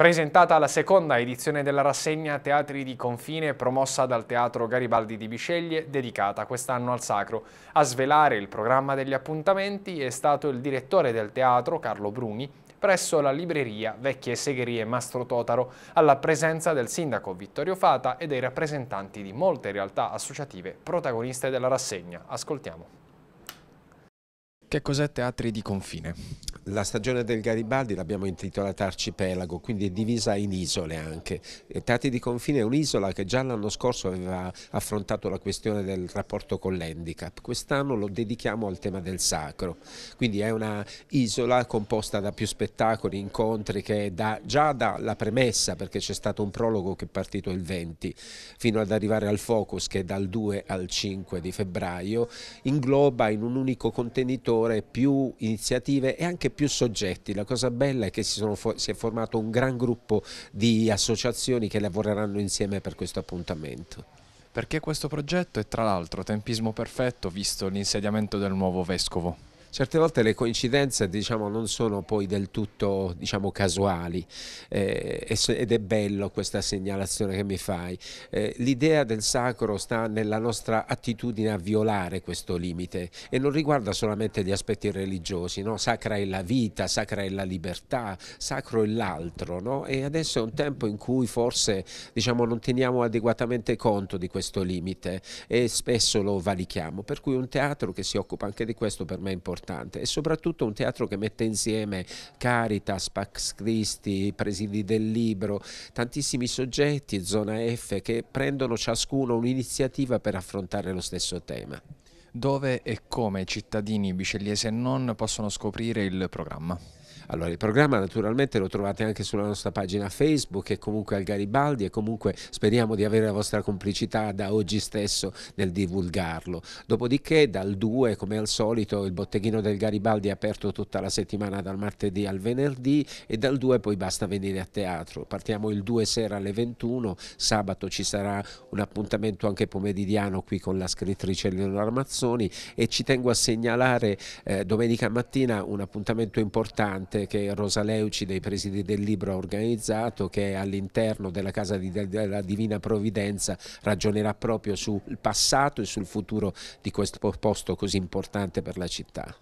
Presentata la seconda edizione della rassegna Teatri di Confine promossa dal Teatro Garibaldi di Bisceglie, dedicata quest'anno al sacro. A svelare il programma degli appuntamenti è stato il direttore del teatro, Carlo Bruni, presso la libreria Vecchie Segherie Mastro Totaro, alla presenza del sindaco Vittorio Fata e dei rappresentanti di molte realtà associative protagoniste della rassegna. Ascoltiamo. Che cos'è Teatri di Confine? La stagione del Garibaldi l'abbiamo intitolata Arcipelago, quindi è divisa in isole anche. Tati di Confine è un'isola che già l'anno scorso aveva affrontato la questione del rapporto con l'handicap. Quest'anno lo dedichiamo al tema del sacro, quindi è una isola composta da più spettacoli, incontri che da, già dalla premessa, perché c'è stato un prologo che è partito il 20, fino ad arrivare al focus che è dal 2 al 5 di febbraio, ingloba in un unico contenitore più iniziative e anche più più soggetti. La cosa bella è che si, si è formato un gran gruppo di associazioni che lavoreranno insieme per questo appuntamento perché questo progetto è tra l'altro tempismo perfetto visto l'insediamento del nuovo vescovo certe volte le coincidenze diciamo, non sono poi del tutto diciamo, casuali eh, ed è bello questa segnalazione che mi fai. Eh, l'idea del sacro sta nella nostra attitudine a violare questo limite e non riguarda solamente gli aspetti religiosi, no? sacra è la vita, sacra è la libertà, sacro è l'altro no? e adesso è un tempo in cui forse diciamo, non teniamo adeguatamente conto di questo limite e spesso lo valichiamo, per cui un teatro che si occupa anche di questo per me è importante importante e soprattutto un teatro che mette insieme Caritas, Pax Christi, Presidi del Libro, tantissimi soggetti, Zona F, che prendono ciascuno un'iniziativa per affrontare lo stesso tema. Dove e come i cittadini bicelliesi e non possono scoprire il programma? Allora il programma naturalmente lo trovate anche sulla nostra pagina Facebook e comunque al Garibaldi e comunque speriamo di avere la vostra complicità da oggi stesso nel divulgarlo. Dopodiché dal 2 come al solito il botteghino del Garibaldi è aperto tutta la settimana dal martedì al venerdì e dal 2 poi basta venire a teatro. Partiamo il 2 sera alle 21, sabato ci sarà un appuntamento anche pomeridiano qui con la scrittrice Leonora Mazzoni e ci tengo a segnalare eh, domenica mattina un appuntamento importante importante che Leuci dei Presidi del Libro ha organizzato che all'interno della Casa della Divina Provvidenza ragionerà proprio sul passato e sul futuro di questo posto così importante per la città.